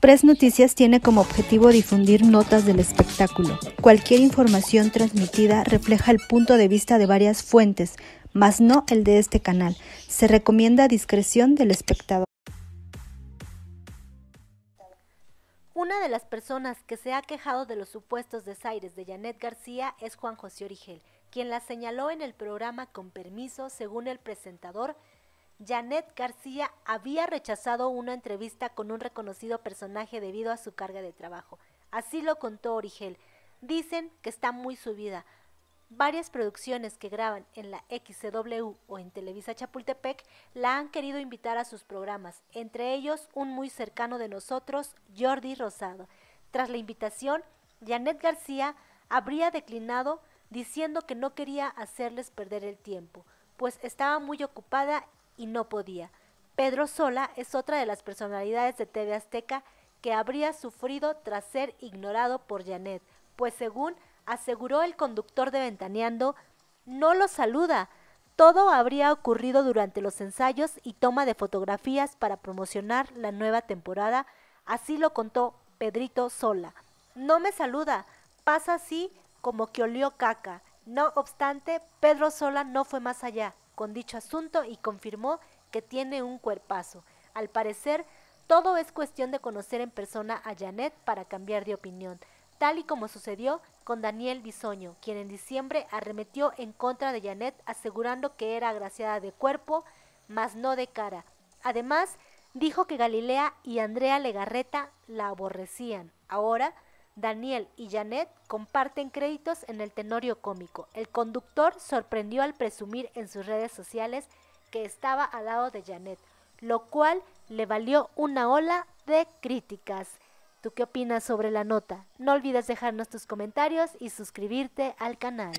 Press Noticias tiene como objetivo difundir notas del espectáculo. Cualquier información transmitida refleja el punto de vista de varias fuentes, mas no el de este canal. Se recomienda discreción del espectador. Una de las personas que se ha quejado de los supuestos desaires de Janet García es Juan José Origel, quien la señaló en el programa Con Permiso, según el presentador, Janet García había rechazado una entrevista con un reconocido personaje debido a su carga de trabajo. Así lo contó Origel. Dicen que está muy subida. Varias producciones que graban en la XCW o en Televisa Chapultepec la han querido invitar a sus programas, entre ellos un muy cercano de nosotros, Jordi Rosado. Tras la invitación, Janet García habría declinado diciendo que no quería hacerles perder el tiempo, pues estaba muy ocupada y no podía. Pedro Sola es otra de las personalidades de TV Azteca que habría sufrido tras ser ignorado por Janet, pues según aseguró el conductor de Ventaneando, no lo saluda. Todo habría ocurrido durante los ensayos y toma de fotografías para promocionar la nueva temporada, así lo contó Pedrito Sola. No me saluda, pasa así como que olió caca. No obstante, Pedro Sola no fue más allá con dicho asunto y confirmó que tiene un cuerpazo. Al parecer, todo es cuestión de conocer en persona a Janet para cambiar de opinión, tal y como sucedió con Daniel Bisoño, quien en diciembre arremetió en contra de Janet asegurando que era agraciada de cuerpo, mas no de cara. Además, dijo que Galilea y Andrea Legarreta la aborrecían. Ahora, Daniel y Janet comparten créditos en el Tenorio Cómico. El conductor sorprendió al presumir en sus redes sociales que estaba al lado de Janet, lo cual le valió una ola de críticas. ¿Tú qué opinas sobre la nota? No olvides dejarnos tus comentarios y suscribirte al canal.